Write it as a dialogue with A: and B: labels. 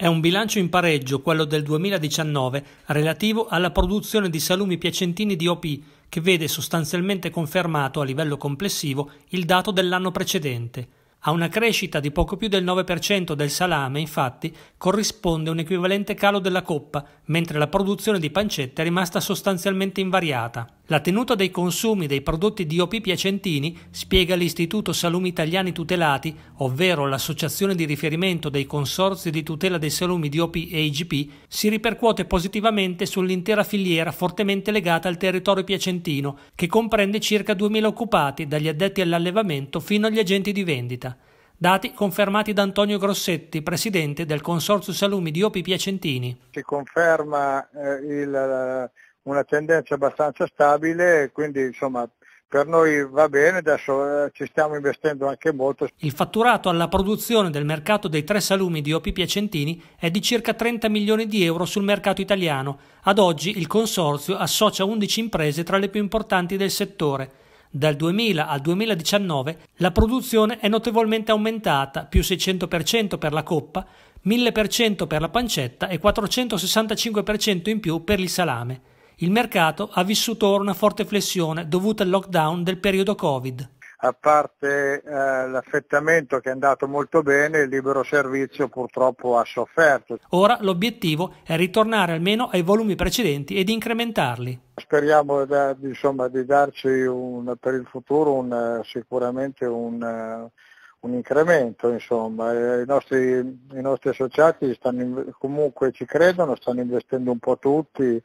A: È un bilancio in pareggio quello del 2019 relativo alla produzione di salumi piacentini di OP che vede sostanzialmente confermato a livello complessivo il dato dell'anno precedente. A una crescita di poco più del 9% del salame, infatti, corrisponde un equivalente calo della coppa, mentre la produzione di pancetta è rimasta sostanzialmente invariata. La tenuta dei consumi dei prodotti di OP Piacentini, spiega l'Istituto Salumi Italiani Tutelati, ovvero l'associazione di riferimento dei consorzi di tutela dei salumi di OP e IGP, si ripercuote positivamente sull'intera filiera fortemente legata al territorio piacentino, che comprende circa 2.000 occupati, dagli addetti all'allevamento fino agli agenti di vendita. Dati confermati da Antonio Grossetti, presidente del Consorzio Salumi di OP Piacentini.
B: Si conferma eh, il, una tendenza abbastanza stabile, quindi insomma per noi va bene, adesso eh, ci stiamo investendo anche molto.
A: Il fatturato alla produzione del mercato dei tre salumi di OP Piacentini è di circa 30 milioni di euro sul mercato italiano. Ad oggi il consorzio associa 11 imprese tra le più importanti del settore. Dal 2000 al 2019 la produzione è notevolmente aumentata, più 600% per la coppa, 1000% per la pancetta e 465% in più per il salame. Il mercato ha vissuto ora una forte flessione dovuta al lockdown del periodo Covid.
B: A parte eh, l'affettamento che è andato molto bene, il libero servizio purtroppo ha
A: sofferto. Ora l'obiettivo è ritornare almeno ai volumi precedenti ed incrementarli.
B: Speriamo da, insomma, di darci un, per il futuro un, sicuramente un, eh, un incremento, eh, I nostri, I nostri, associati stanno, comunque ci credono, stanno investendo un po' tutti.